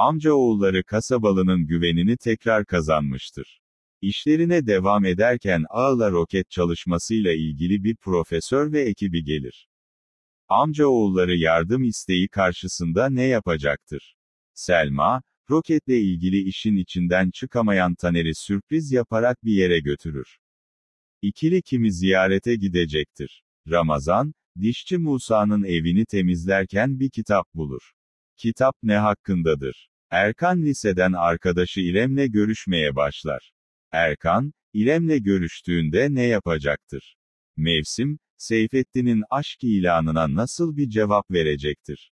amcaoğulları kasabalının güvenini tekrar kazanmıştır. İşlerine devam ederken ağla roket çalışmasıyla ilgili bir profesör ve ekibi gelir. Amcaoğulları yardım isteği karşısında ne yapacaktır? Selma, roketle ilgili işin içinden çıkamayan Taner'i sürpriz yaparak bir yere götürür. İkili kimi ziyarete gidecektir. Ramazan, dişçi Musa'nın evini temizlerken bir kitap bulur. Kitap ne hakkındadır? Erkan liseden arkadaşı İrem'le görüşmeye başlar. Erkan, İrem'le görüştüğünde ne yapacaktır? Mevsim, Seyfettin'in aşk ilanına nasıl bir cevap verecektir?